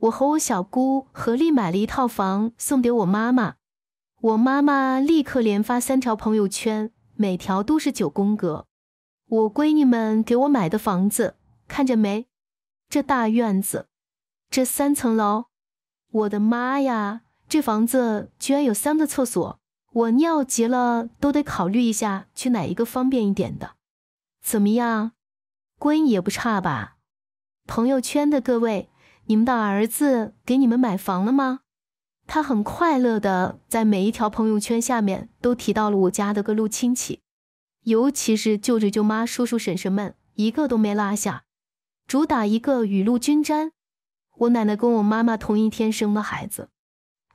我和我小姑合力买了一套房，送给我妈妈。我妈妈立刻连发三条朋友圈，每条都是九宫格。我闺女们给我买的房子，看见没？这大院子，这三层楼。我的妈呀，这房子居然有三个厕所！我尿急了都得考虑一下去哪一个方便一点的。怎么样，闺女也不差吧？朋友圈的各位。你们的儿子给你们买房了吗？他很快乐的在每一条朋友圈下面都提到了我家的各路亲戚，尤其是舅舅舅妈、叔叔婶婶们，一个都没落下，主打一个雨露均沾。我奶奶跟我妈妈同一天生的孩子，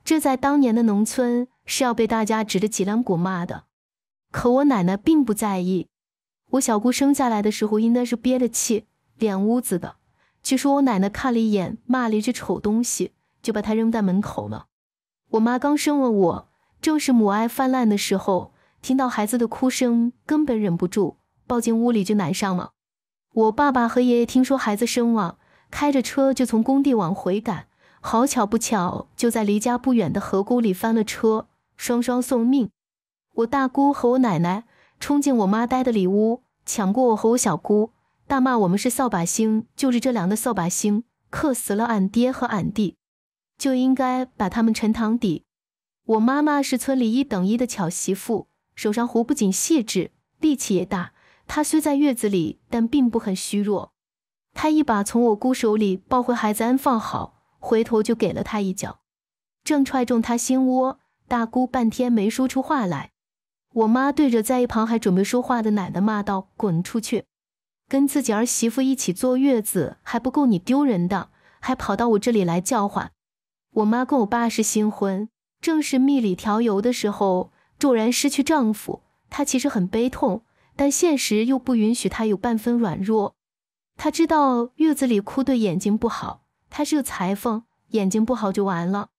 这在当年的农村是要被大家指着脊梁骨骂的，可我奶奶并不在意。我小姑生下来的时候应该是憋着气，脸乌子的。据说我奶奶看了一眼，骂了一句“丑东西”，就把它扔在门口了。我妈刚生了我，正是母爱泛滥的时候，听到孩子的哭声，根本忍不住抱进屋里就奶上了。我爸爸和爷爷听说孩子身亡，开着车就从工地往回赶，好巧不巧就在离家不远的河沟里翻了车，双双送命。我大姑和我奶奶冲进我妈待的里屋，抢过我和我小姑。大骂我们是扫把星，就是这两个扫把星克死了俺爹和俺弟，就应该把他们沉塘底。我妈妈是村里一等一的巧媳妇，手上活不仅细致，力气也大。她虽在月子里，但并不很虚弱。她一把从我姑手里抱回孩子，安放好，回头就给了她一脚，正踹中她心窝。大姑半天没说出话来。我妈对着在一旁还准备说话的奶奶骂道：“滚出去！”跟自己儿媳妇一起坐月子还不够你丢人的，还跑到我这里来叫唤！我妈跟我爸是新婚，正是蜜里调油的时候，骤然失去丈夫，她其实很悲痛，但现实又不允许她有半分软弱。她知道月子里哭对眼睛不好，她是个裁缝，眼睛不好就完了。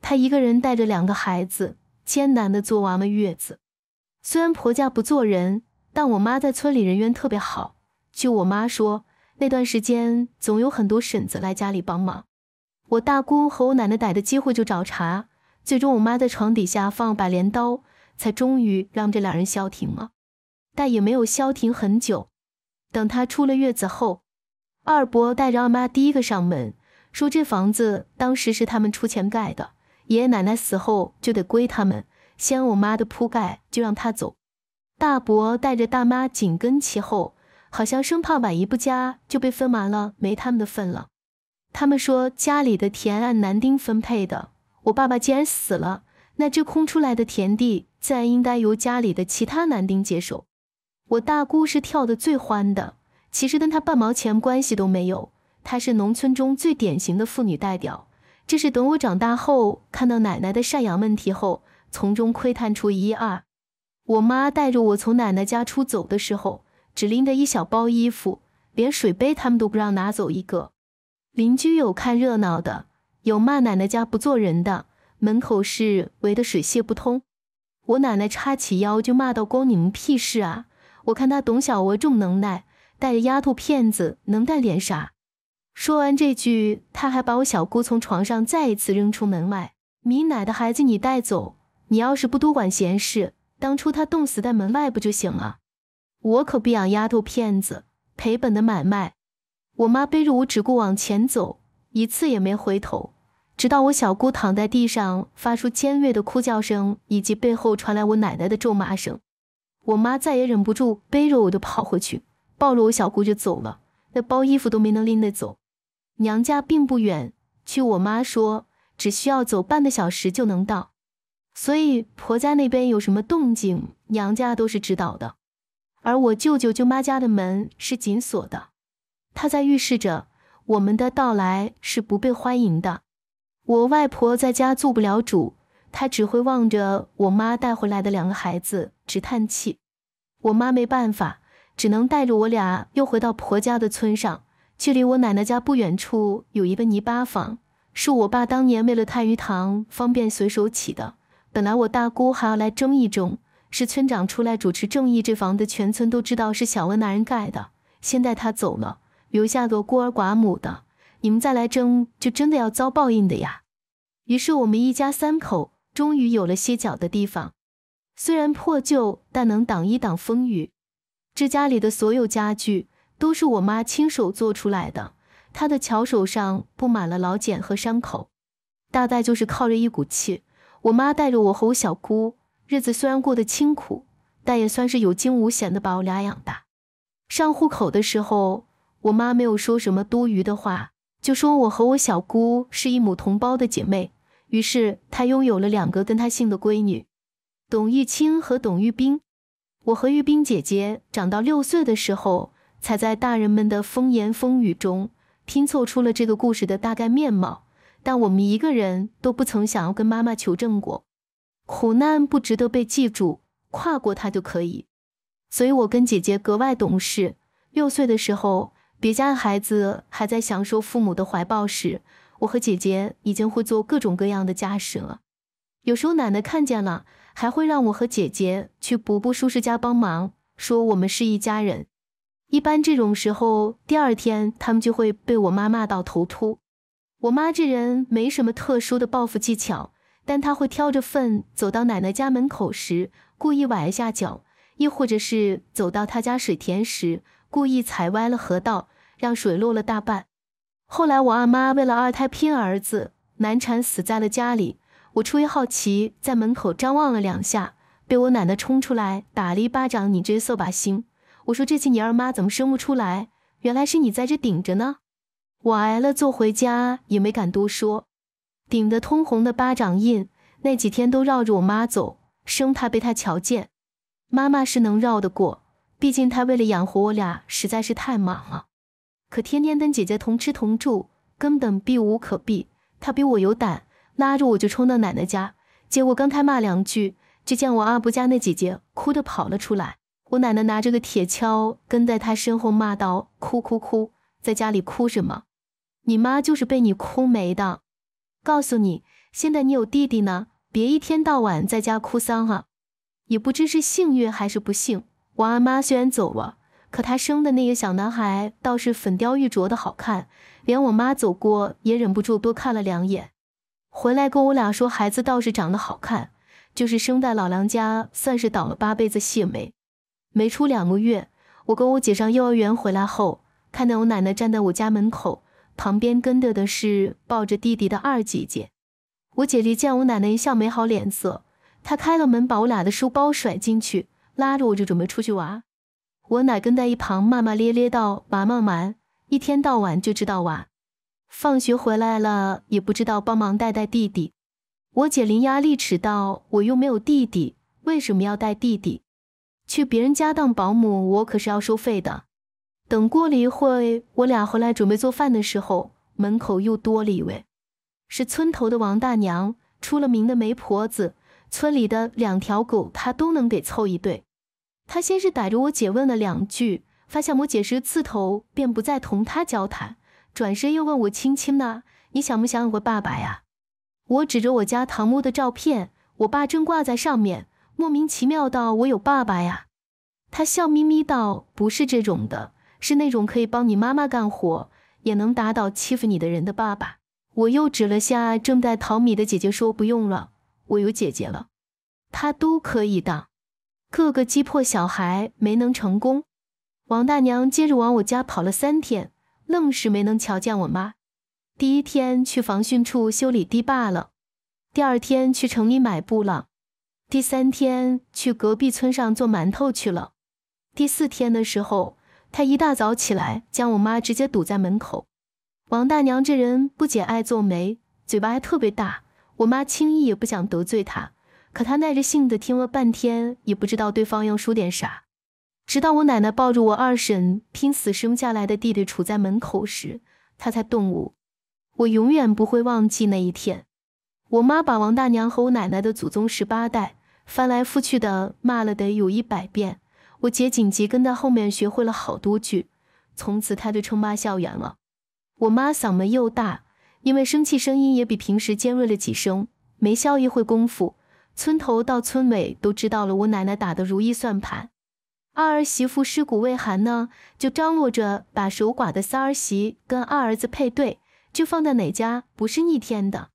她一个人带着两个孩子，艰难的做娃们月子。虽然婆家不做人，但我妈在村里人缘特别好。据我妈说，那段时间总有很多婶子来家里帮忙，我大姑和我奶奶逮的机会就找茬。最终，我妈在床底下放把镰刀，才终于让这两人消停了。但也没有消停很久。等她出了月子后，二伯带着二妈第一个上门，说这房子当时是他们出钱盖的，爷爷奶奶死后就得归他们。掀我妈的铺盖就让她走。大伯带着大妈紧跟其后。好像生怕晚一步家就被分完了，没他们的份了。他们说家里的田按男丁分配的，我爸爸既然死了，那这空出来的田地自然应该由家里的其他男丁接手。我大姑是跳的最欢的，其实跟她半毛钱关系都没有，她是农村中最典型的妇女代表。这是等我长大后看到奶奶的赡养问题后，从中窥探出一二。我妈带着我从奶奶家出走的时候。只拎着一小包衣服，连水杯他们都不让拿走一个。邻居有看热闹的，有骂奶奶家不做人的，门口是围得水泄不通。我奶奶叉起腰就骂道：“关你们屁事啊！我看他董小娥这么能耐，带着丫头片子能干点啥？”说完这句，他还把我小姑从床上再一次扔出门外：“米奶的孩子你带走，你要是不多管闲事，当初他冻死在门外不就行了？”我可不养丫头片子赔本的买卖。我妈背着我只顾往前走，一次也没回头，直到我小姑躺在地上发出尖锐的哭叫声，以及背后传来我奶奶的咒骂声，我妈再也忍不住，背着我就跑回去，抱着我小姑就走了，那包衣服都没能拎得走。娘家并不远，据我妈说，只需要走半个小时就能到，所以婆家那边有什么动静，娘家都是知道的。而我舅舅舅妈家的门是紧锁的，他在预示着我们的到来是不被欢迎的。我外婆在家做不了主，她只会望着我妈带回来的两个孩子直叹气。我妈没办法，只能带着我俩又回到婆家的村上。距离我奶奶家不远处有一个泥巴房，是我爸当年为了太鱼塘方便随手起的。本来我大姑还要来争一争。是村长出来主持正义，这房子全村都知道是小温那人盖的，先带他走了，留下个孤儿寡母的，你们再来争，就真的要遭报应的呀。于是我们一家三口终于有了歇脚的地方，虽然破旧，但能挡一挡风雨。这家里的所有家具都是我妈亲手做出来的，她的巧手上布满了老茧和伤口，大概就是靠着一股气，我妈带着我和我小姑。日子虽然过得清苦，但也算是有惊无险的把我俩养大。上户口的时候，我妈没有说什么多余的话，就说我和我小姑是一母同胞的姐妹。于是她拥有了两个跟她姓的闺女：董玉清和董玉冰。我和玉冰姐姐长到六岁的时候，才在大人们的风言风语中拼凑出了这个故事的大概面貌。但我们一个人都不曾想要跟妈妈求证过。苦难不值得被记住，跨过它就可以。所以我跟姐姐格外懂事。六岁的时候，别家的孩子还在享受父母的怀抱时，我和姐姐已经会做各种各样的家事了。有时候奶奶看见了，还会让我和姐姐去伯伯叔叔家帮忙，说我们是一家人。一般这种时候，第二天他们就会被我妈骂到头秃。我妈这人没什么特殊的报复技巧。但他会挑着粪走到奶奶家门口时故意崴一下脚，亦或者是走到他家水田时故意踩歪了河道，让水落了大半。后来我阿妈为了二胎拼儿子难产死在了家里。我出于好奇在门口张望了两下，被我奶奶冲出来打了一巴掌：“你这色把心！”我说：“这次你二妈怎么生不出来？原来是你在这顶着呢。”我挨了揍回家也没敢多说。顶得通红的巴掌印，那几天都绕着我妈走，生怕被她瞧见。妈妈是能绕得过，毕竟她为了养活我俩实在是太忙了。可天天跟姐姐同吃同住，根本避无可避。她比我有胆，拉着我就冲到奶奶家，结果刚开骂两句，就见我阿婆家那姐姐哭得跑了出来。我奶奶拿着个铁锹跟在她身后骂道：“哭哭哭，在家里哭什么？你妈就是被你哭没的。”告诉你，现在你有弟弟呢，别一天到晚在家哭丧啊！也不知是幸运还是不幸，王阿妈虽然走了，可她生的那个小男孩倒是粉雕玉琢的好看，连我妈走过也忍不住多看了两眼。回来跟我俩说，孩子倒是长得好看，就是生在老梁家，算是倒了八辈子血霉。没出两个月，我跟我姐上幼儿园回来后，看到我奶奶站在我家门口。旁边跟着的是抱着弟弟的二姐姐。我姐姐见我奶奶一向没好脸色，她开了门，把我俩的书包甩进去，拉着我就准备出去玩。我奶跟在一旁骂骂咧咧道：“玩玩玩，一天到晚就知道玩，放学回来了也不知道帮忙带带弟弟。”我姐伶牙俐齿道：“我又没有弟弟，为什么要带弟弟？去别人家当保姆，我可是要收费的。”等过了一会我俩回来准备做饭的时候，门口又多了一位，是村头的王大娘，出了名的媒婆子，村里的两条狗她都能给凑一对。她先是逮着我姐问了两句，发现我姐是刺头，便不再同她交谈，转身又问我亲亲呢，你想不想有个爸爸呀？我指着我家堂屋的照片，我爸正挂在上面，莫名其妙道：“我有爸爸呀。”她笑眯眯道：“不是这种的。”是那种可以帮你妈妈干活，也能打倒欺负你的人的爸爸。我又指了下正在淘米的姐姐，说不用了，我有姐姐了，她都可以的。”个个击破小孩没能成功。王大娘接着往我家跑了三天，愣是没能瞧见我妈。第一天去防汛处修理堤坝了，第二天去城里买布了，第三天去隔壁村上做馒头去了，第四天的时候。他一大早起来，将我妈直接堵在门口。王大娘这人不仅爱皱眉，嘴巴还特别大。我妈轻易也不想得罪她，可她耐着性子听了半天，也不知道对方要说点啥。直到我奶奶抱着我二婶拼死生下来的弟弟杵在门口时，她才顿悟。我永远不会忘记那一天。我妈把王大娘和我奶奶的祖宗十八代翻来覆去的骂了得有一百遍。我姐紧急跟在后面，学会了好多句。从此，她就称霸校园了。我妈嗓门又大，因为生气，声音也比平时尖锐了几声。没笑一会功夫，村头到村尾都知道了我奶奶打的如意算盘。二儿媳妇尸骨未寒呢，就张罗着把守寡的三儿媳跟二儿子配对，就放在哪家不是逆天的？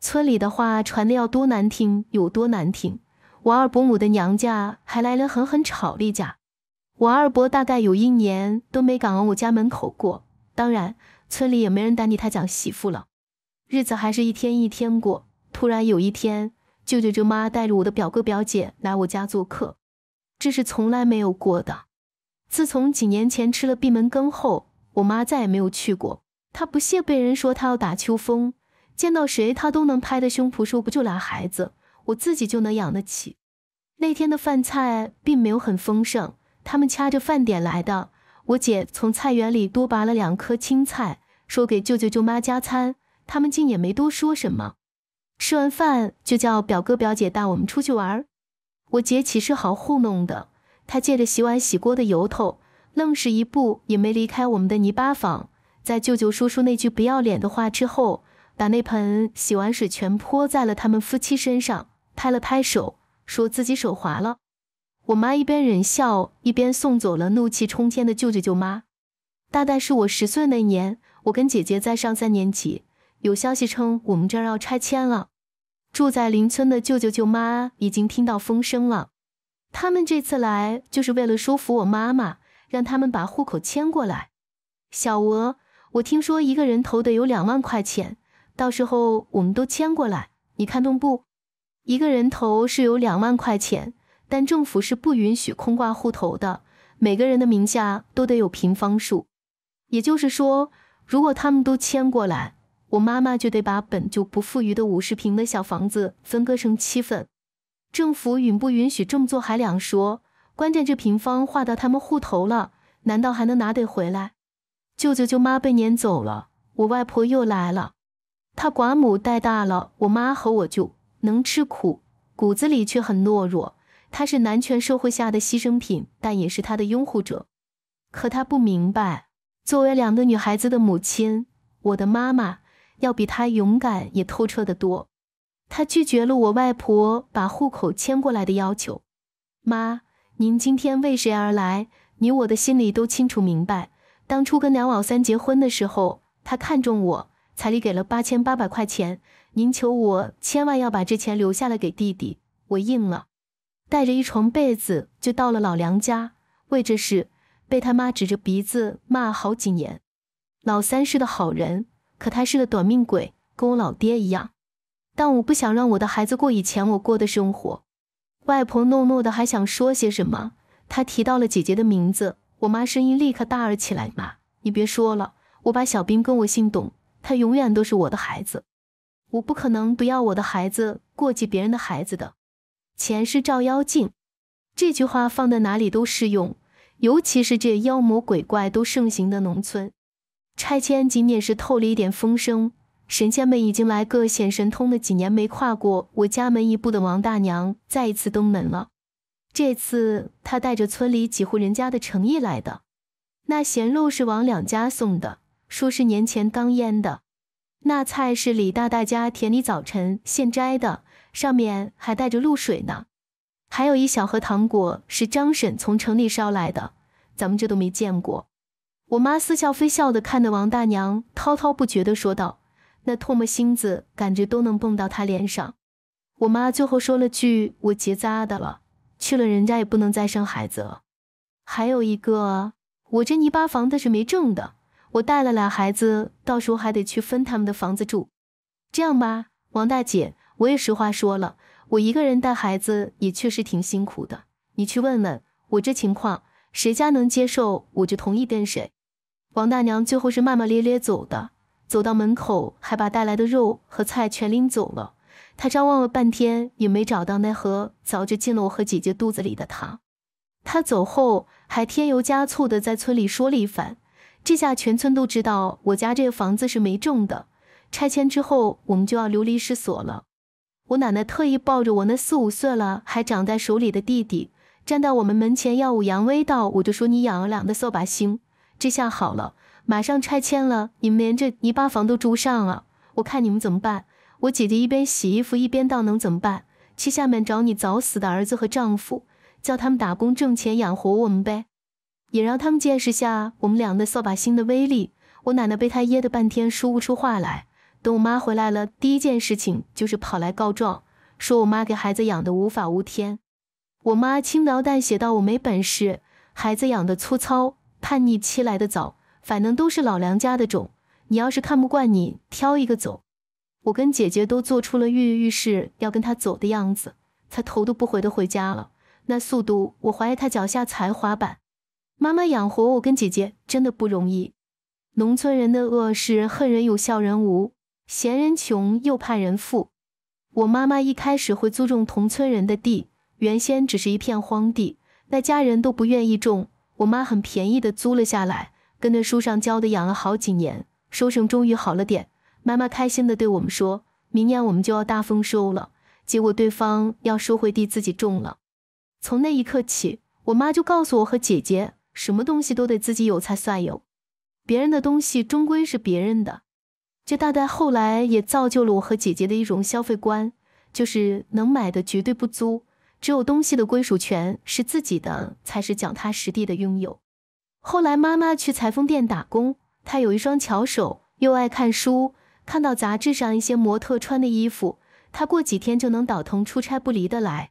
村里的话传的要多难听有多难听。我二伯母的娘家还来了，狠狠吵了一架。我二伯大概有一年都没敢往我家门口过，当然村里也没人待理他讲媳妇了。日子还是一天一天过。突然有一天，舅舅舅妈带着我的表哥表姐来我家做客，这是从来没有过的。自从几年前吃了闭门羹后，我妈再也没有去过。她不屑被人说她要打秋风，见到谁她都能拍着胸脯说不就俩孩子。我自己就能养得起。那天的饭菜并没有很丰盛，他们掐着饭点来的。我姐从菜园里多拔了两颗青菜，说给舅舅舅妈加餐，他们竟也没多说什么。吃完饭就叫表哥表姐带我们出去玩。我姐岂是好糊弄的？她借着洗碗洗锅的由头，愣是一步也没离开我们的泥巴房。在舅舅叔叔那句不要脸的话之后，把那盆洗碗水全泼在了他们夫妻身上。拍了拍手，说自己手滑了。我妈一边忍笑，一边送走了怒气冲天的舅舅舅妈。大概是我十岁那年，我跟姐姐在上三年级。有消息称我们这儿要拆迁了，住在邻村的舅舅舅妈已经听到风声了。他们这次来就是为了说服我妈妈，让他们把户口迁过来。小娥，我听说一个人投的有两万块钱，到时候我们都迁过来，你看动不？一个人头是有两万块钱，但政府是不允许空挂户头的。每个人的名下都得有平方数，也就是说，如果他们都迁过来，我妈妈就得把本就不富裕的五十平的小房子分割成七份。政府允不允许这么做还两说，关键这平方划到他们户头了，难道还能拿得回来？舅舅舅妈被撵走了，我外婆又来了，她寡母带大了我妈和我舅。能吃苦，骨子里却很懦弱。他是男权社会下的牺牲品，但也是他的拥护者。可他不明白，作为两个女孩子的母亲，我的妈妈要比他勇敢也透彻得多。他拒绝了我外婆把户口迁过来的要求。妈，您今天为谁而来？你我的心里都清楚明白。当初跟梁老三结婚的时候，他看中我，彩礼给了八千八百块钱。您求我，千万要把这钱留下来给弟弟。我应了，带着一床被子就到了老梁家。为这事，被他妈指着鼻子骂好几年。老三是个好人，可他是个短命鬼，跟我老爹一样。但我不想让我的孩子过以前我过的生活。外婆诺诺的还想说些什么，她提到了姐姐的名字，我妈声音立刻大了起来：“妈，你别说了，我把小兵跟我姓董，他永远都是我的孩子。”我不可能不要我的孩子过继别人的孩子的。钱是照妖镜，这句话放在哪里都适用，尤其是这妖魔鬼怪都盛行的农村。拆迁仅仅是透了一点风声，神仙们已经来个显神通的几年没跨过我家门一步的王大娘再一次登门了。这次她带着村里几户人家的诚意来的，那咸肉是王两家送的，说是年前刚腌的。那菜是李大大家田里早晨现摘的，上面还带着露水呢。还有一小盒糖果是张婶从城里捎来的，咱们这都没见过。我妈似笑非笑的看着王大娘，滔滔不绝的说道：“那唾沫星子感觉都能蹦到他脸上。”我妈最后说了句：“我结扎的了，去了人家也不能再生孩子了。”还有一个，我这泥巴房子是没证的。我带了俩孩子，到时候还得去分他们的房子住。这样吧，王大姐，我也实话说了，我一个人带孩子也确实挺辛苦的。你去问问，我这情况，谁家能接受，我就同意跟谁。王大娘最后是骂骂咧咧走的，走到门口还把带来的肉和菜全拎走了。她张望了半天也没找到那盒早就进了我和姐姐肚子里的糖。她走后还添油加醋的在村里说了一番。这下全村都知道我家这个房子是没种的，拆迁之后我们就要流离失所了。我奶奶特意抱着我那四五岁了还长在手里的弟弟，站到我们门前耀武扬威道：“我就说你养了两个扫把星，这下好了，马上拆迁了，你们连这泥巴房都住不上了，我看你们怎么办？”我姐姐一边洗衣服一边道：“能怎么办？去下面找你早死的儿子和丈夫，叫他们打工挣钱养活我们呗。”也让他们见识下我们俩的扫把星的威力。我奶奶被他噎得半天说不出话来。等我妈回来了，第一件事情就是跑来告状，说我妈给孩子养的无法无天。我妈轻描淡写道：“我没本事，孩子养的粗糙，叛逆期来的早，反正都是老梁家的种。你要是看不惯，你挑一个走。”我跟姐姐都做出了跃跃欲试要跟他走的样子，他头都不回的回家了，那速度我怀疑他脚下踩滑板。妈妈养活我跟姐姐真的不容易。农村人的恶是恨人有笑人无，闲人穷又怕人富。我妈妈一开始会租种同村人的地，原先只是一片荒地，那家人都不愿意种。我妈很便宜的租了下来，跟着书上教的养了好几年，收成终于好了点。妈妈开心的对我们说：“明年我们就要大丰收了。”结果对方要收回地自己种了。从那一刻起，我妈就告诉我和姐姐。什么东西都得自己有才算有，别人的东西终归是别人的。这大概后来也造就了我和姐姐的一种消费观，就是能买的绝对不租，只有东西的归属权是自己的，才是脚踏实地的拥有。后来妈妈去裁缝店打工，她有一双巧手，又爱看书，看到杂志上一些模特穿的衣服，她过几天就能倒腾，出差不离的来。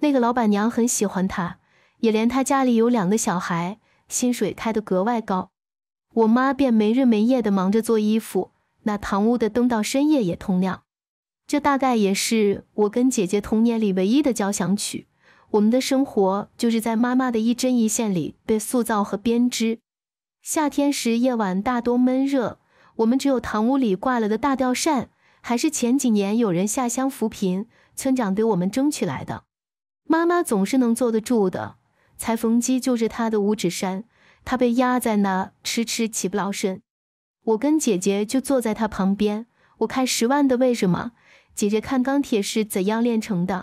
那个老板娘很喜欢她。也连他家里有两个小孩，薪水开得格外高，我妈便没日没夜地忙着做衣服，那堂屋的灯到深夜也通亮。这大概也是我跟姐姐童年里唯一的交响曲。我们的生活就是在妈妈的一针一线里被塑造和编织。夏天时夜晚大多闷热，我们只有堂屋里挂了的大吊扇，还是前几年有人下乡扶贫，村长给我们争取来的。妈妈总是能坐得住的。裁缝机就是他的五指山，他被压在那，迟迟起不了身。我跟姐姐就坐在他旁边，我看《十万的为什么》，姐姐看《钢铁是怎样炼成的》。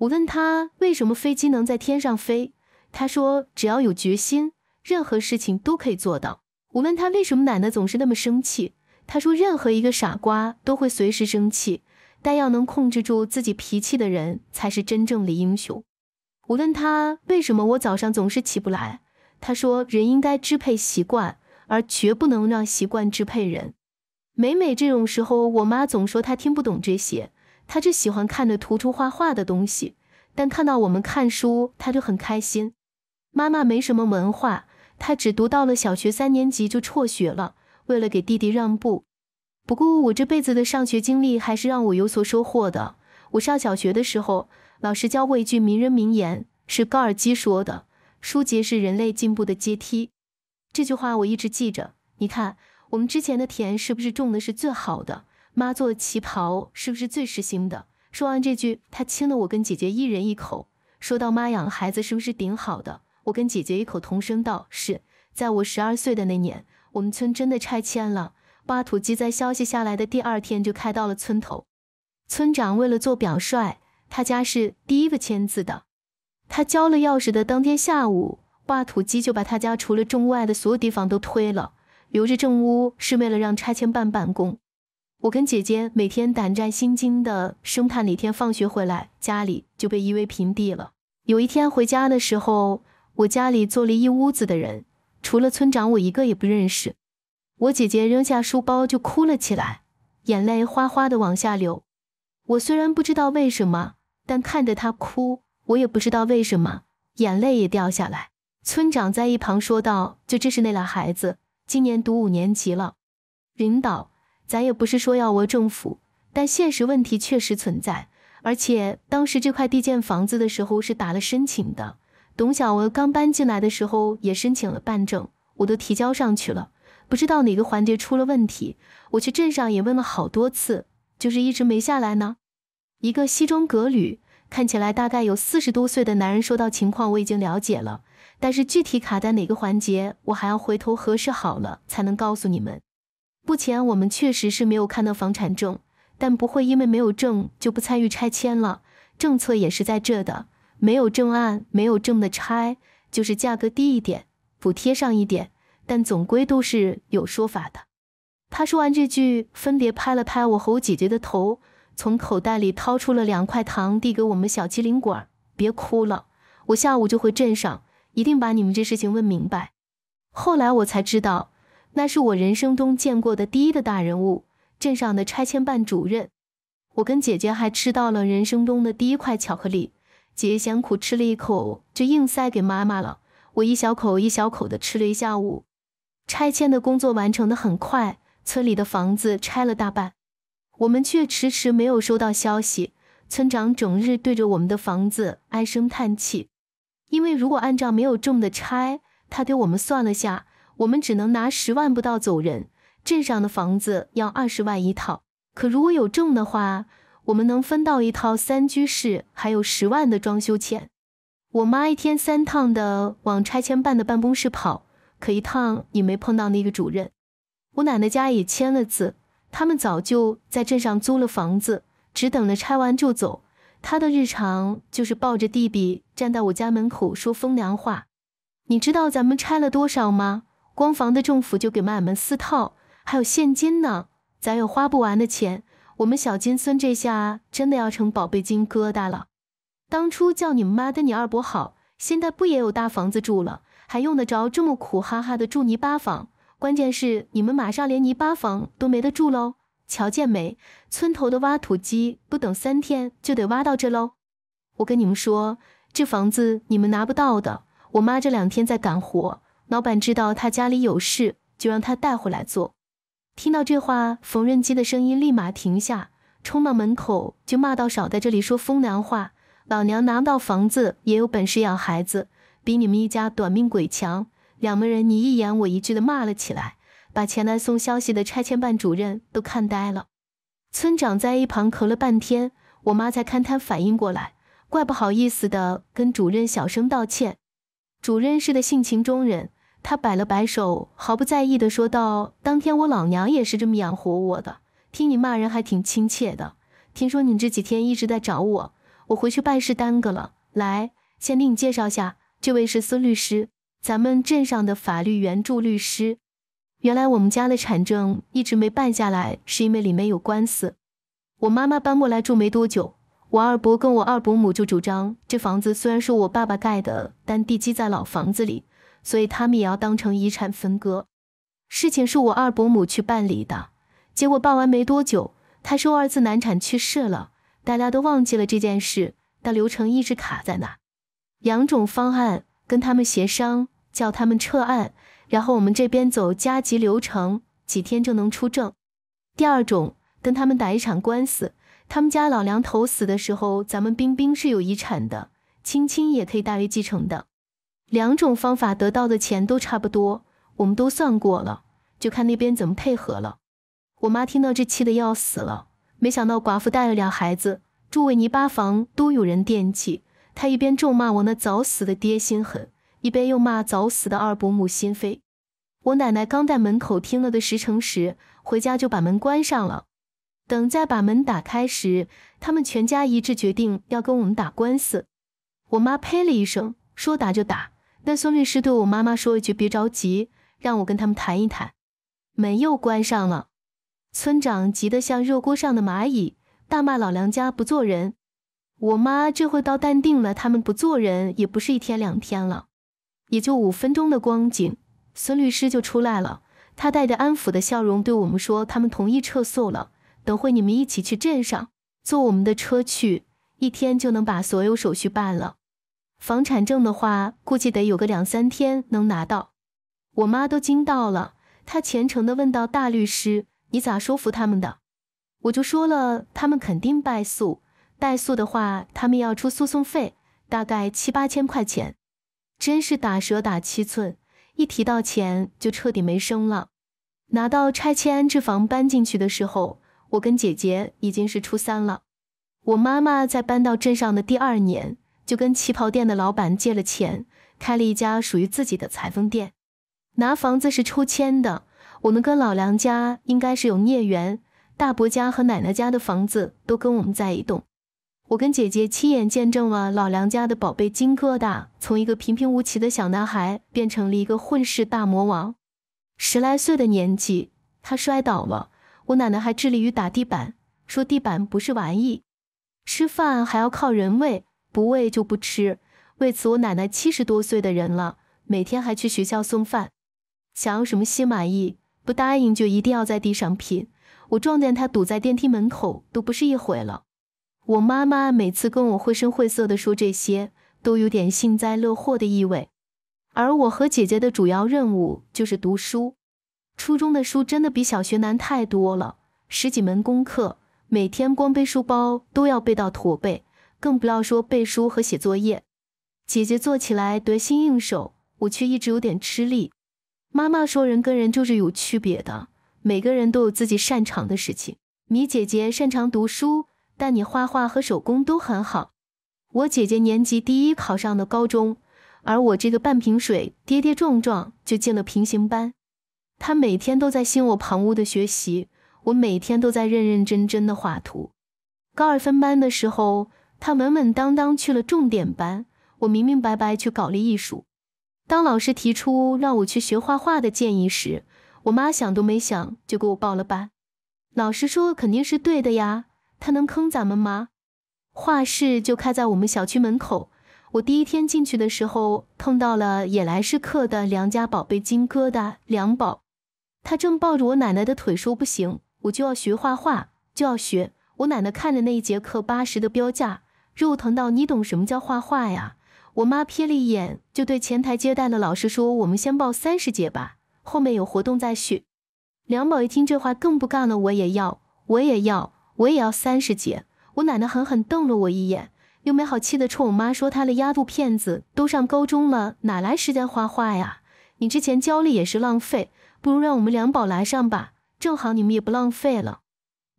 我问他为什么飞机能在天上飞，他说只要有决心，任何事情都可以做到。我问他为什么奶奶总是那么生气，他说任何一个傻瓜都会随时生气，但要能控制住自己脾气的人才是真正的英雄。我问他为什么我早上总是起不来，他说人应该支配习惯，而绝不能让习惯支配人。每每这种时候，我妈总说她听不懂这些，她只喜欢看着涂涂画画的东西，但看到我们看书，她就很开心。妈妈没什么文化，她只读到了小学三年级就辍学了，为了给弟弟让步。不过我这辈子的上学经历还是让我有所收获的。我上小学的时候。老师教过一句名人名言，是高尔基说的：“书籍是人类进步的阶梯。”这句话我一直记着。你看，我们之前的田是不是种的是最好的？妈做的旗袍是不是最实心的？说完这句，他亲了我跟姐姐一人一口。说到妈养孩子是不是顶好的？我跟姐姐异口同声道：“是。”在我十二岁的那年，我们村真的拆迁了。挖土机在消息下来的第二天就开到了村头。村长为了做表率。他家是第一个签字的，他交了钥匙的当天下午，挖土机就把他家除了正屋外的所有地方都推了，留着正屋是为了让拆迁办办公。我跟姐姐每天胆战心惊的，生怕哪天放学回来家里就被夷为平地了。有一天回家的时候，我家里坐了一屋子的人，除了村长，我一个也不认识。我姐姐扔下书包就哭了起来，眼泪哗哗的往下流。我虽然不知道为什么。但看着他哭，我也不知道为什么，眼泪也掉下来。村长在一旁说道：“就这是那俩孩子，今年读五年级了。领导，咱也不是说要讹政府，但现实问题确实存在。而且当时这块地建房子的时候是打了申请的，董小文刚搬进来的时候也申请了办证，我都提交上去了，不知道哪个环节出了问题。我去镇上也问了好多次，就是一直没下来呢。”一个西装革履、看起来大概有四十多岁的男人说到：“情况我已经了解了，但是具体卡在哪个环节，我还要回头核实好了才能告诉你们。目前我们确实是没有看到房产证，但不会因为没有证就不参与拆迁了。政策也是在这的，没有证案、没有证的拆，就是价格低一点，补贴上一点，但总归都是有说法的。”他说完这句，分别拍了拍我和我姐姐的头。从口袋里掏出了两块糖，递给我们小机灵果儿：“别哭了，我下午就回镇上，一定把你们这事情问明白。”后来我才知道，那是我人生中见过的第一个大人物——镇上的拆迁办主任。我跟姐姐还吃到了人生中的第一块巧克力，姐姐先苦吃了一口，就硬塞给妈妈了。我一小口一小口的吃了一下午。拆迁的工作完成的很快，村里的房子拆了大半。我们却迟迟没有收到消息。村长整日对着我们的房子唉声叹气，因为如果按照没有种的拆，他给我们算了下，我们只能拿十万不到走人。镇上的房子要二十万一套，可如果有种的话，我们能分到一套三居室，还有十万的装修钱。我妈一天三趟的往拆迁办的办公室跑，可一趟也没碰到那个主任。我奶奶家也签了字。他们早就在镇上租了房子，只等着拆完就走。他的日常就是抱着弟弟站在我家门口说风凉话。你知道咱们拆了多少吗？光房的政府就给俺们四套，还有现金呢，咱有花不完的钱。我们小金孙这下真的要成宝贝金疙瘩了。当初叫你们妈对你二伯好，现在不也有大房子住了，还用得着这么苦哈哈的住泥巴房？关键是你们马上连泥巴房都没得住喽！瞧见没，村头的挖土机不等三天就得挖到这喽。我跟你们说，这房子你们拿不到的。我妈这两天在干活，老板知道她家里有事，就让她带回来做。听到这话，缝纫机的声音立马停下，冲到门口就骂到：“少在这里说风凉话！老娘拿不到房子也有本事养孩子，比你们一家短命鬼强。”两个人你一言我一句的骂了起来，把前来送消息的拆迁办主任都看呆了。村长在一旁咳了半天，我妈才看他反应过来，怪不好意思的跟主任小声道歉。主任是个性情中人，他摆了摆手，毫不在意的说道：“当天我老娘也是这么养活我的。听你骂人还挺亲切的。听说你这几天一直在找我，我回去办事耽搁了。来，先给你介绍下，这位是孙律师。”咱们镇上的法律援助律师，原来我们家的产证一直没办下来，是因为里面有官司。我妈妈搬过来住没多久，我二伯跟我二伯母就主张这房子虽然是我爸爸盖的，但地基在老房子里，所以他们也要当成遗产分割。事情是我二伯母去办理的，结果办完没多久，她说儿子难产去世了，大家都忘记了这件事，但流程一直卡在那。两种方案。跟他们协商，叫他们撤案，然后我们这边走加急流程，几天就能出证。第二种，跟他们打一场官司。他们家老梁头死的时候，咱们冰冰是有遗产的，青青也可以大于继承的。两种方法得到的钱都差不多，我们都算过了，就看那边怎么配合了。我妈听到这气得要死了，没想到寡妇带了俩孩子住维泥巴房都有人惦记。他一边咒骂我那早死的爹心狠，一边又骂早死的二伯母心黑。我奶奶刚在门口听了个十成十，回家就把门关上了。等再把门打开时，他们全家一致决定要跟我们打官司。我妈呸了一声，说打就打。那孙律师对我妈妈说一句：“别着急，让我跟他们谈一谈。”门又关上了。村长急得像热锅上的蚂蚁，大骂老梁家不做人。我妈这回倒淡定了，他们不做人也不是一天两天了，也就五分钟的光景，孙律师就出来了。他带着安抚的笑容对我们说：“他们同意撤诉了，等会你们一起去镇上，坐我们的车去，一天就能把所有手续办了。房产证的话，估计得有个两三天能拿到。”我妈都惊到了，她虔诚的问道：“大律师，你咋说服他们的？”我就说了，他们肯定败诉。代诉的话，他们要出诉讼费，大概七八千块钱，真是打蛇打七寸。一提到钱，就彻底没声了。拿到拆迁安置房搬进去的时候，我跟姐姐已经是初三了。我妈妈在搬到镇上的第二年，就跟旗袍店的老板借了钱，开了一家属于自己的裁缝店。拿房子是抽签的，我们跟老梁家应该是有孽缘，大伯家和奶奶家的房子都跟我们在一栋。我跟姐姐亲眼见证了老梁家的宝贝金疙瘩，从一个平平无奇的小男孩变成了一个混世大魔王。十来岁的年纪，他摔倒了，我奶奶还致力于打地板，说地板不是玩意，吃饭还要靠人喂，不喂就不吃。为此，我奶奶七十多岁的人了，每天还去学校送饭，想要什么心满意，不答应就一定要在地上拼。我撞见他堵在电梯门口都不是一回了。我妈妈每次跟我绘声绘色地说这些，都有点幸灾乐祸的意味。而我和姐姐的主要任务就是读书。初中的书真的比小学难太多了，十几门功课，每天光背书包都要背到驼背，更不要说背书和写作业。姐姐做起来得心应手，我却一直有点吃力。妈妈说，人跟人就是有区别的，每个人都有自己擅长的事情。米姐姐擅长读书。但你画画和手工都很好。我姐姐年级第一考上的高中，而我这个半瓶水跌跌撞撞就进了平行班。她每天都在心我旁骛的学习，我每天都在认认真真的画图。高二分班的时候，她稳稳当当去了重点班，我明明白白去搞了艺术。当老师提出让我去学画画的建议时，我妈想都没想就给我报了班。老师说，肯定是对的呀。他能坑咱们吗？画室就开在我们小区门口。我第一天进去的时候，碰到了也来试课的梁家宝贝金疙瘩梁宝，他正抱着我奶奶的腿说：“不行，我就要学画画，就要学。”我奶奶看着那一节课八十的标价，肉疼到你懂什么叫画画呀？我妈瞥了一眼，就对前台接待的老师说：“我们先报三十节吧，后面有活动再续。”梁宝一听这话，更不干了：“我也要，我也要。”我也要三十节。我奶奶狠狠瞪了我一眼，又没好气地冲我妈说：“她的丫头片子都上高中了，哪来时间画画呀？你之前教了也是浪费，不如让我们两宝来上吧，正好你们也不浪费了。”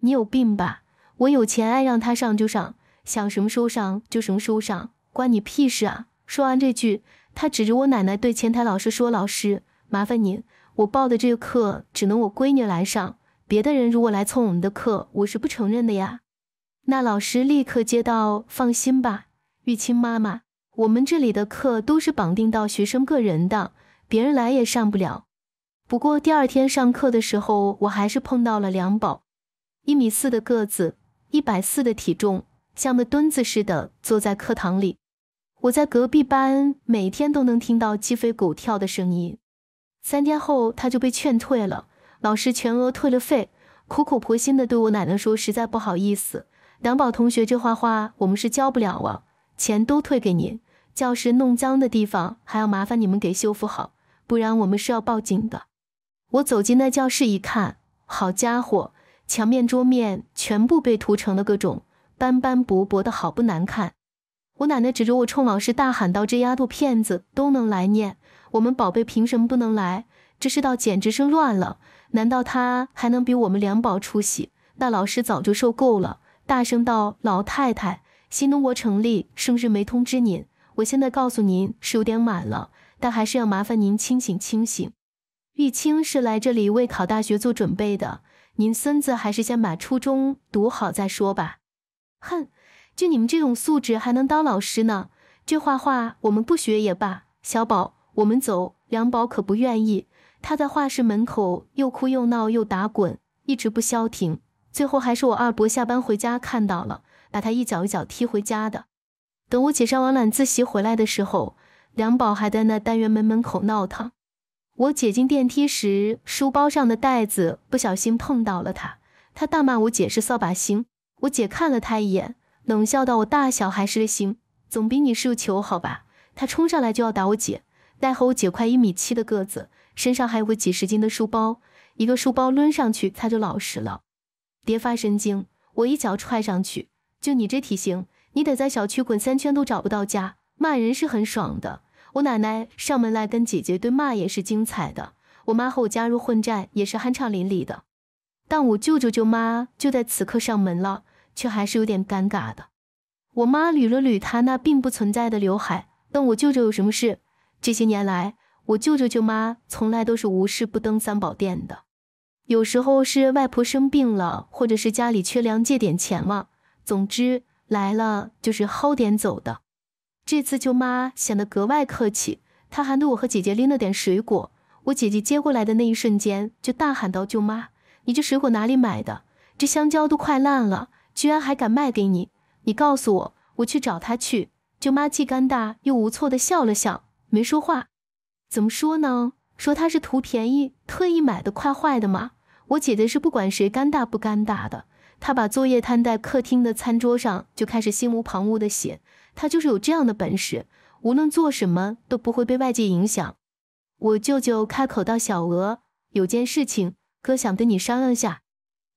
你有病吧？我有钱爱让他上就上，想什么时候上就什么时候上，关你屁事啊！说完这句，他指着我奶奶对前台老师说：“老师，麻烦您，我报的这个课只能我闺女来上。”别的人如果来蹭我们的课，我是不承认的呀。那老师立刻接到，放心吧，玉清妈妈，我们这里的课都是绑定到学生个人的，别人来也上不了。不过第二天上课的时候，我还是碰到了梁宝，一米四的个子，一百四的体重，像个墩子似的坐在课堂里。我在隔壁班每天都能听到鸡飞狗跳的声音。三天后，他就被劝退了。老师全额退了费，苦口婆心的对我奶奶说：“实在不好意思，梁宝同学这画画我们是教不了了，钱都退给您。教室弄脏的地方还要麻烦你们给修复好，不然我们是要报警的。”我走进那教室一看，好家伙，墙面、桌面全部被涂成了各种斑斑驳驳的，好不难看。我奶奶指着我冲老师大喊道：“这丫头骗子都能来念，我们宝贝凭什么不能来？这世道简直是乱了！”难道他还能比我们两宝出息？那老师早就受够了，大声道：“老太太，新中国成立是不是没通知您？我现在告诉您是有点晚了，但还是要麻烦您清醒清醒。玉清是来这里为考大学做准备的，您孙子还是先把初中读好再说吧。”哼，就你们这种素质还能当老师呢？这画画我们不学也罢。小宝，我们走。两宝可不愿意。他在画室门口又哭又闹又打滚，一直不消停。最后还是我二伯下班回家看到了，把他一脚一脚踢回家的。等我姐上完晚自习回来的时候，梁宝还在那单元门门口闹腾。我姐进电梯时，书包上的袋子不小心碰到了他，他大骂我姐是扫把星。我姐看了他一眼，冷笑道：“我大小还是个星，总比你是个球好吧？”他冲上来就要打我姐，奈何我姐快一米七的个子。身上还有个几十斤的书包，一个书包抡上去他就老实了。别发神经，我一脚踹上去，就你这体型，你得在小区滚三圈都找不到家。骂人是很爽的，我奶奶上门来跟姐姐对骂也是精彩的，我妈和我加入混战也是酣畅淋漓的。但我舅舅舅妈就在此刻上门了，却还是有点尴尬的。我妈捋了捋她那并不存在的刘海，问我舅舅有什么事。这些年来。我舅舅舅妈从来都是无事不登三宝殿的，有时候是外婆生病了，或者是家里缺粮借点钱嘛。总之来了就是薅点走的。这次舅妈显得格外客气，她还对我和姐姐拎了点水果。我姐姐接过来的那一瞬间就大喊道：“舅妈，你这水果哪里买的？这香蕉都快烂了，居然还敢卖给你？你告诉我，我去找他去。”舅妈既尴尬又无措地笑了笑，没说话。怎么说呢？说他是图便宜特意买的快坏的嘛。我姐姐是不管谁尴尬不尴尬的，她把作业摊在客厅的餐桌上，就开始心无旁骛的写。她就是有这样的本事，无论做什么都不会被外界影响。我舅舅开口道：“小娥，有件事情哥想跟你商量下。”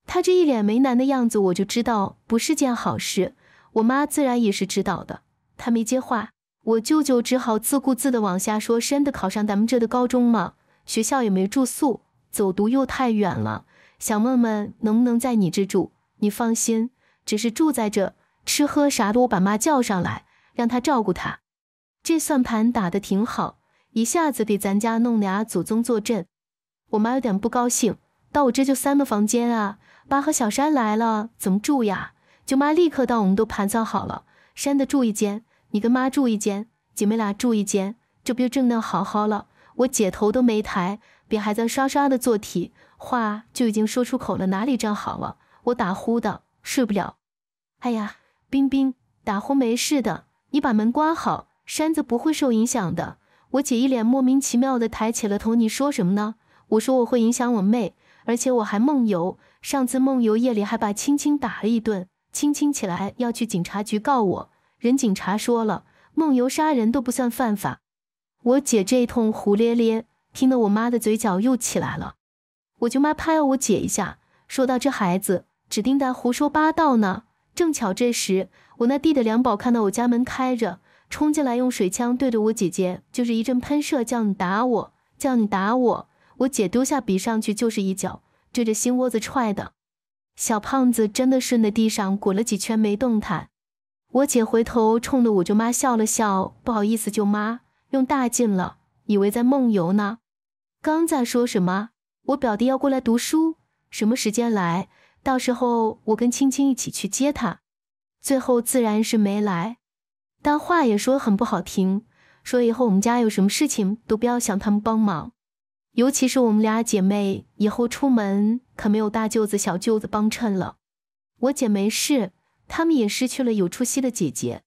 他这一脸为难的样子，我就知道不是件好事。我妈自然也是知道的，她没接话。我舅舅只好自顾自地往下说：“山的考上咱们这的高中吗？学校也没住宿，走读又太远了。想问问能不能在你这住？你放心，只是住在这，吃喝啥的我把妈叫上来，让她照顾他。这算盘打得挺好，一下子给咱家弄俩祖宗坐镇。我妈有点不高兴，到我这就三个房间啊，爸和小山来了怎么住呀？”舅妈立刻到我们都盘算好了，山的住一间。”你跟妈住一间，姐妹俩住一间，就不整得好好了？我姐头都没抬，别还在刷刷的做题，话就已经说出口了，哪里站好了？我打呼的，睡不了。哎呀，冰冰，打呼没事的，你把门关好，山子不会受影响的。我姐一脸莫名其妙的抬起了头，你说什么呢？我说我会影响我妹，而且我还梦游，上次梦游夜里还把青青打了一顿，青青起来要去警察局告我。人警察说了，梦游杀人都不算犯法。我姐这一通胡咧咧，听得我妈的嘴角又起来了。我舅妈拍了我姐一下，说到：“这孩子指定在胡说八道呢。”正巧这时，我那弟的梁宝看到我家门开着，冲进来，用水枪对着我姐姐就是一阵喷射，叫你打我，叫你打我。我姐丢下笔，上去就是一脚，对着心窝子踹的。小胖子真的顺着地上滚了几圈，没动弹。我姐回头冲着我舅妈笑了笑，不好意思，舅妈用大劲了，以为在梦游呢。刚在说什么？我表弟要过来读书，什么时间来？到时候我跟青青一起去接他。最后自然是没来，但话也说很不好听，说以后我们家有什么事情都不要想他们帮忙，尤其是我们俩姐妹以后出门可没有大舅子、小舅子帮衬了。我姐没事。他们也失去了有出息的姐姐。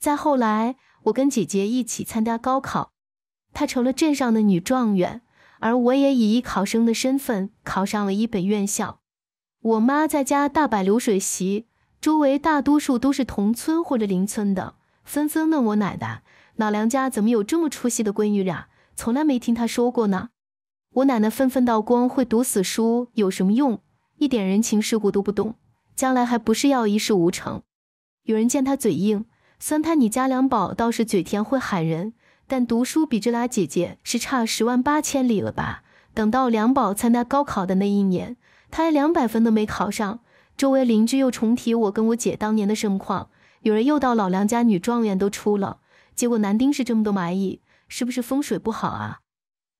再后来，我跟姐姐一起参加高考，她成了镇上的女状元，而我也以艺考生的身份考上了一本院校。我妈在家大摆流水席，周围大多数都是同村或者邻村的，纷纷问我奶奶：“老梁家怎么有这么出息的闺女俩？从来没听她说过呢。”我奶奶愤愤道：“光会读死书有什么用？一点人情世故都不懂。”将来还不是要一事无成？有人见他嘴硬，酸他你家梁宝倒是嘴甜会喊人，但读书比这俩姐姐是差十万八千里了吧？等到梁宝参加高考的那一年，他连两百分都没考上。周围邻居又重提我跟我姐当年的盛况，有人又到老梁家女状元都出了，结果男丁是这么多蚂蚁，是不是风水不好啊？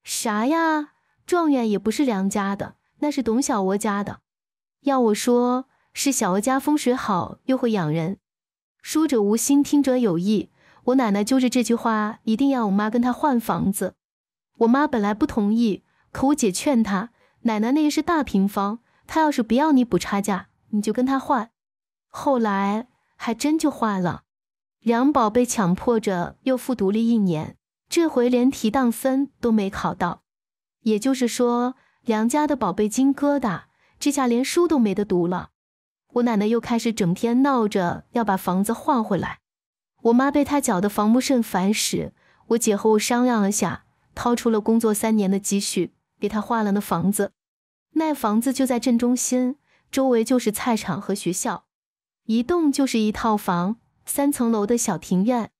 啥呀？状元也不是梁家的，那是董小娥家的。要我说。是小娥家风水好，又会养人。说者无心，听者有意。我奶奶揪着这句话，一定要我妈跟她换房子。我妈本来不同意，可我姐劝她，奶奶那是大平房，她要是不要你补差价，你就跟她换。后来还真就换了。两宝被强迫着又复读了一年，这回连提档分都没考到。也就是说，梁家的宝贝金疙瘩，这下连书都没得读了。我奶奶又开始整天闹着要把房子换回来，我妈被她搅得烦不胜烦时，我姐和我商量了下，掏出了工作三年的积蓄给她换了那房子。那房子就在镇中心，周围就是菜场和学校，一栋就是一套房，三层楼的小庭院。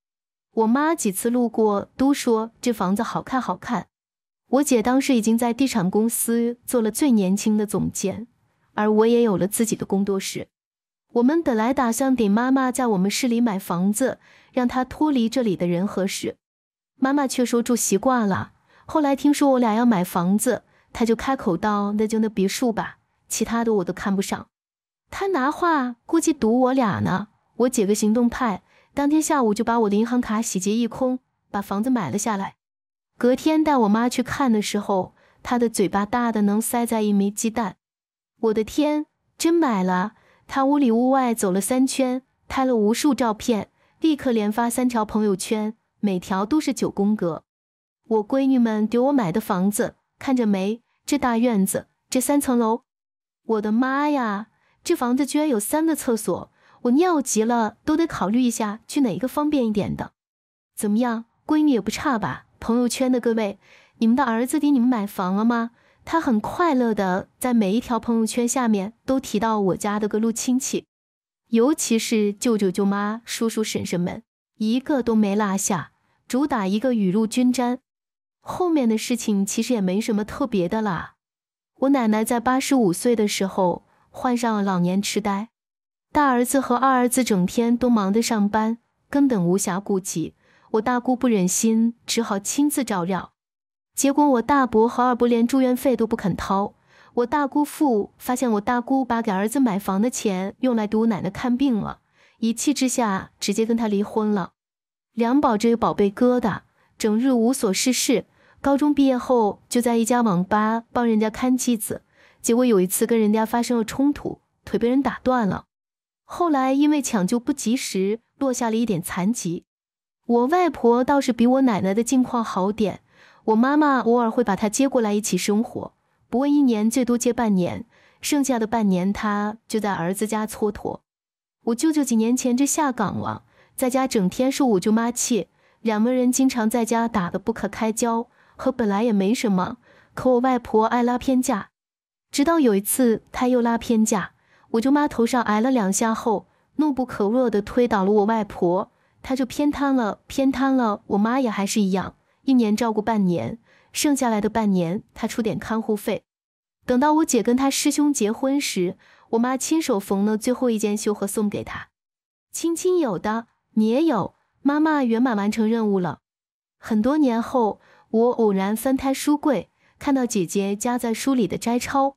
我妈几次路过都说这房子好看好看。我姐当时已经在地产公司做了最年轻的总监。而我也有了自己的工作室。我们本来打算给妈妈在我们市里买房子，让她脱离这里的人和事。妈妈却说住习惯了。后来听说我俩要买房子，她就开口道：“那就那别墅吧，其他的我都看不上。”他拿话估计堵我俩呢。我姐个行动派，当天下午就把我的银行卡洗劫一空，把房子买了下来。隔天带我妈去看的时候，她的嘴巴大的能塞在一枚鸡蛋。我的天，真买了！他屋里屋外走了三圈，拍了无数照片，立刻连发三条朋友圈，每条都是九宫格。我闺女们给我买的房子，看着没？这大院子，这三层楼，我的妈呀！这房子居然有三个厕所，我尿急了都得考虑一下去哪一个方便一点的。怎么样，闺女也不差吧？朋友圈的各位，你们的儿子给你们买房了吗？他很快乐的，在每一条朋友圈下面都提到我家的各路亲戚，尤其是舅舅、舅妈、叔叔、婶婶们，一个都没落下，主打一个雨露均沾。后面的事情其实也没什么特别的啦。我奶奶在八十五岁的时候患上了老年痴呆，大儿子和二儿子整天都忙着上班，根本无暇顾及。我大姑不忍心，只好亲自照料。结果我大伯和二伯连住院费都不肯掏。我大姑父发现我大姑把给儿子买房的钱用来读奶奶看病了，一气之下直接跟他离婚了。梁宝这个宝贝疙瘩，整日无所事事。高中毕业后就在一家网吧帮人家看机子，结果有一次跟人家发生了冲突，腿被人打断了。后来因为抢救不及时，落下了一点残疾。我外婆倒是比我奶奶的境况好点。我妈妈偶尔会把他接过来一起生活，不过一年最多接半年，剩下的半年他就在儿子家蹉跎。我舅舅几年前就下岗了，在家整天受我舅妈气，两个人经常在家打得不可开交，和本来也没什么。可我外婆爱拉偏架，直到有一次他又拉偏架，我舅妈头上挨了两下后，怒不可遏地推倒了我外婆，她就偏瘫了，偏瘫了。我妈也还是一样。一年照顾半年，剩下来的半年他出点看护费。等到我姐跟他师兄结婚时，我妈亲手缝了最后一件绣盒送给他。亲亲有的，你也有。妈妈圆满完成任务了。很多年后，我偶然翻开书柜，看到姐姐夹在书里的摘抄：“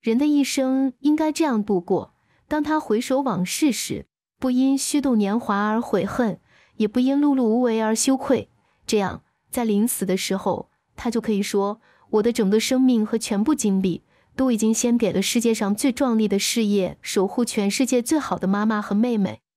人的一生应该这样度过，当他回首往事时，不因虚度年华而悔恨，也不因碌碌无为而羞愧。这样。”在临死的时候，他就可以说：“我的整个生命和全部金币都已经献给了世界上最壮丽的事业，守护全世界最好的妈妈和妹妹。”